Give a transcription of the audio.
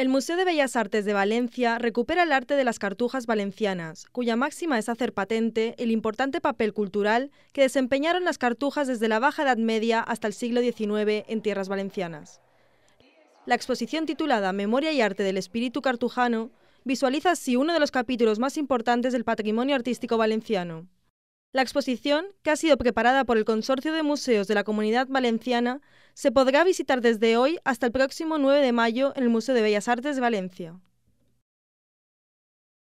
El Museo de Bellas Artes de Valencia recupera el arte de las cartujas valencianas, cuya máxima es hacer patente el importante papel cultural que desempeñaron las cartujas desde la Baja Edad Media hasta el siglo XIX en tierras valencianas. La exposición titulada Memoria y Arte del Espíritu Cartujano visualiza así uno de los capítulos más importantes del patrimonio artístico valenciano. La exposición, que ha sido preparada por el Consorcio de Museos de la Comunidad Valenciana, se podrá visitar desde hoy hasta el próximo 9 de mayo en el Museo de Bellas Artes de Valencia.